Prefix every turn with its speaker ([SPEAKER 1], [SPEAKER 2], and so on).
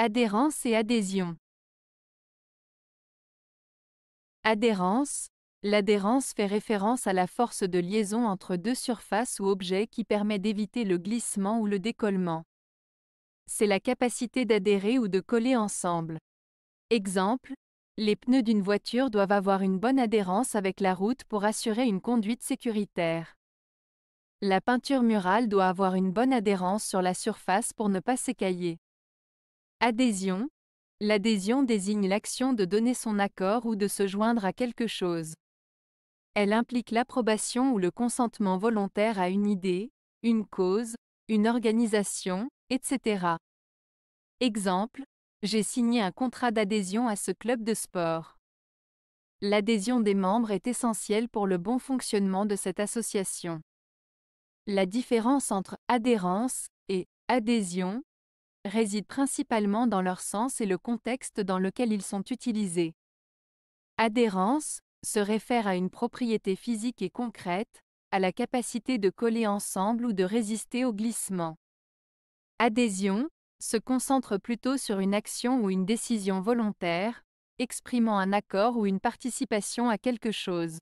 [SPEAKER 1] Adhérence et adhésion. Adhérence. L'adhérence fait référence à la force de liaison entre deux surfaces ou objets qui permet d'éviter le glissement ou le décollement. C'est la capacité d'adhérer ou de coller ensemble. Exemple, les pneus d'une voiture doivent avoir une bonne adhérence avec la route pour assurer une conduite sécuritaire. La peinture murale doit avoir une bonne adhérence sur la surface pour ne pas s'écailler. Adhésion. L'adhésion désigne l'action de donner son accord ou de se joindre à quelque chose. Elle implique l'approbation ou le consentement volontaire à une idée, une cause, une organisation, etc. Exemple, j'ai signé un contrat d'adhésion à ce club de sport. L'adhésion des membres est essentielle pour le bon fonctionnement de cette association. La différence entre adhérence et adhésion réside principalement dans leur sens et le contexte dans lequel ils sont utilisés. Adhérence se réfère à une propriété physique et concrète, à la capacité de coller ensemble ou de résister au glissement. Adhésion se concentre plutôt sur une action ou une décision volontaire, exprimant un accord ou une participation à quelque chose.